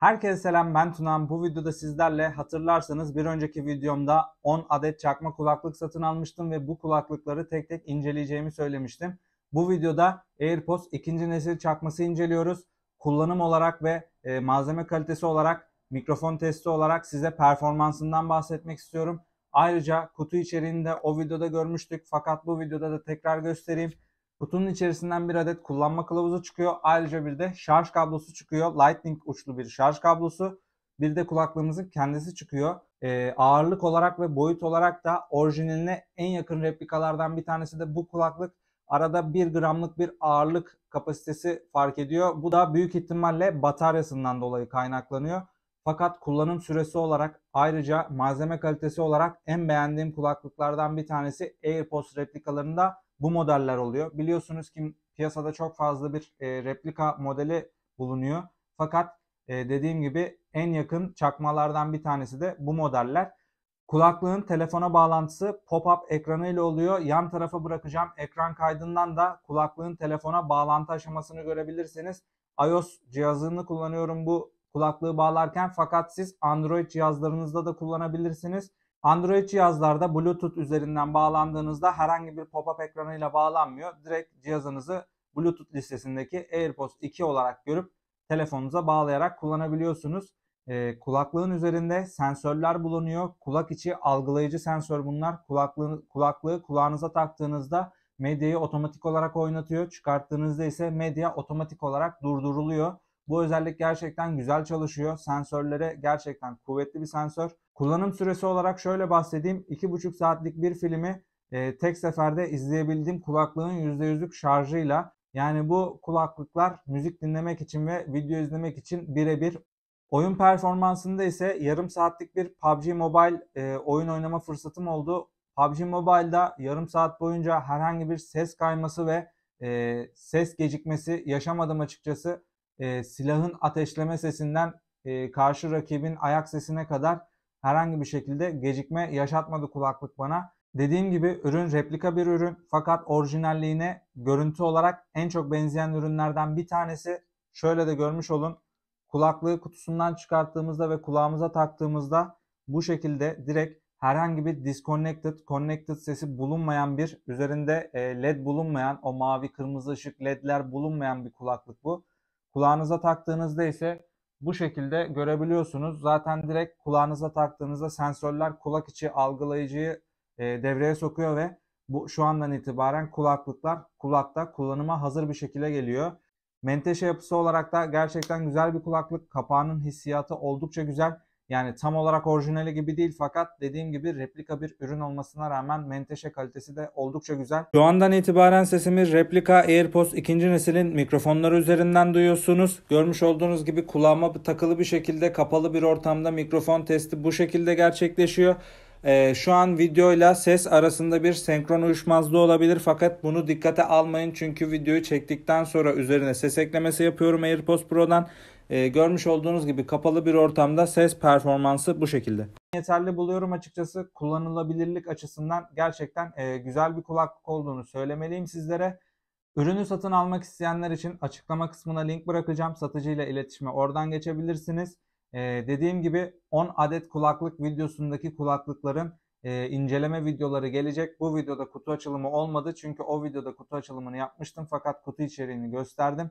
Herkese selam ben Tunan. Bu videoda sizlerle hatırlarsanız bir önceki videomda 10 adet çakma kulaklık satın almıştım ve bu kulaklıkları tek tek inceleyeceğimi söylemiştim. Bu videoda AirPods ikinci nesil çakması inceliyoruz. Kullanım olarak ve e, malzeme kalitesi olarak, mikrofon testi olarak size performansından bahsetmek istiyorum. Ayrıca kutu içeriğini de o videoda görmüştük fakat bu videoda da tekrar göstereyim. Kutunun içerisinden bir adet kullanma kılavuzu çıkıyor. Ayrıca bir de şarj kablosu çıkıyor. Lightning uçlu bir şarj kablosu. Bir de kulaklığımızın kendisi çıkıyor. Ee, ağırlık olarak ve boyut olarak da orijinaline en yakın replikalardan bir tanesi de bu kulaklık. Arada 1 gramlık bir ağırlık kapasitesi fark ediyor. Bu da büyük ihtimalle bataryasından dolayı kaynaklanıyor. Fakat kullanım süresi olarak ayrıca malzeme kalitesi olarak en beğendiğim kulaklıklardan bir tanesi AirPods replikalarında bu modeller oluyor. Biliyorsunuz ki piyasada çok fazla bir e, replika modeli bulunuyor. Fakat e, dediğim gibi en yakın çakmalardan bir tanesi de bu modeller. Kulaklığın telefona bağlantısı pop-up ekranı ile oluyor. Yan tarafa bırakacağım ekran kaydından da kulaklığın telefona bağlantı aşamasını görebilirsiniz. iOS cihazını kullanıyorum bu kulaklığı bağlarken fakat siz Android cihazlarınızda da kullanabilirsiniz. Android cihazlarda Bluetooth üzerinden bağlandığınızda herhangi bir pop-up ekranıyla bağlanmıyor. Direkt cihazınızı Bluetooth listesindeki AirPods 2 olarak görüp telefonunuza bağlayarak kullanabiliyorsunuz. E, kulaklığın üzerinde sensörler bulunuyor. Kulak içi algılayıcı sensör bunlar. Kulaklığı, kulaklığı kulağınıza taktığınızda medyayı otomatik olarak oynatıyor. Çıkarttığınızda ise medya otomatik olarak durduruluyor. Bu özellik gerçekten güzel çalışıyor. Sensörlere gerçekten kuvvetli bir sensör. Kullanım süresi olarak şöyle bahsedeyim. 2,5 saatlik bir filmi e, tek seferde izleyebildiğim kulaklığın %100'lük şarjıyla yani bu kulaklıklar müzik dinlemek için ve video izlemek için birebir. Oyun performansında ise yarım saatlik bir PUBG Mobile e, oyun oynama fırsatım oldu. PUBG Mobile'da yarım saat boyunca herhangi bir ses kayması ve e, ses gecikmesi yaşamadım açıkçası e, silahın ateşleme sesinden e, karşı rakibin ayak sesine kadar herhangi bir şekilde gecikme yaşatmadı kulaklık bana. Dediğim gibi ürün replika bir ürün fakat orijinalliğine görüntü olarak en çok benzeyen ürünlerden bir tanesi. Şöyle de görmüş olun kulaklığı kutusundan çıkarttığımızda ve kulağımıza taktığımızda bu şekilde direkt herhangi bir disconnected, connected sesi bulunmayan bir üzerinde e, led bulunmayan o mavi kırmızı ışık ledler bulunmayan bir kulaklık bu. Kulağınıza taktığınızda ise bu şekilde görebiliyorsunuz. Zaten direkt kulağınıza taktığınızda sensörler kulak içi algılayıcıyı e, devreye sokuyor ve bu şu andan itibaren kulaklıklar kulakta kullanıma hazır bir şekilde geliyor. Menteşe yapısı olarak da gerçekten güzel bir kulaklık. Kapağının hissiyatı oldukça güzel. Yani tam olarak orijinali gibi değil fakat dediğim gibi replika bir ürün olmasına rağmen menteşe kalitesi de oldukça güzel. Şu andan itibaren sesimi replika AirPods ikinci neslin mikrofonları üzerinden duyuyorsunuz. Görmüş olduğunuz gibi kulağıma takılı bir şekilde kapalı bir ortamda mikrofon testi bu şekilde gerçekleşiyor. Ee, şu an videoyla ses arasında bir senkron uyuşmazlığı olabilir fakat bunu dikkate almayın çünkü videoyu çektikten sonra üzerine ses eklemesi yapıyorum AirPods Pro'dan e, görmüş olduğunuz gibi kapalı bir ortamda ses performansı bu şekilde. Yeterli buluyorum açıkçası. Kullanılabilirlik açısından gerçekten e, güzel bir kulaklık olduğunu söylemeliyim sizlere. Ürünü satın almak isteyenler için açıklama kısmına link bırakacağım. Satıcıyla iletişime oradan geçebilirsiniz. E, dediğim gibi 10 adet kulaklık videosundaki kulaklıkların e, inceleme videoları gelecek. Bu videoda kutu açılımı olmadı çünkü o videoda kutu açılımını yapmıştım fakat kutu içeriğini gösterdim.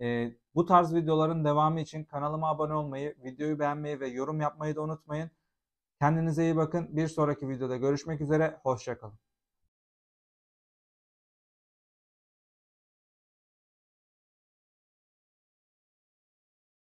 E, bu tarz videoların devamı için kanalıma abone olmayı, videoyu beğenmeyi ve yorum yapmayı da unutmayın. Kendinize iyi bakın. Bir sonraki videoda görüşmek üzere. Hoşçakalın.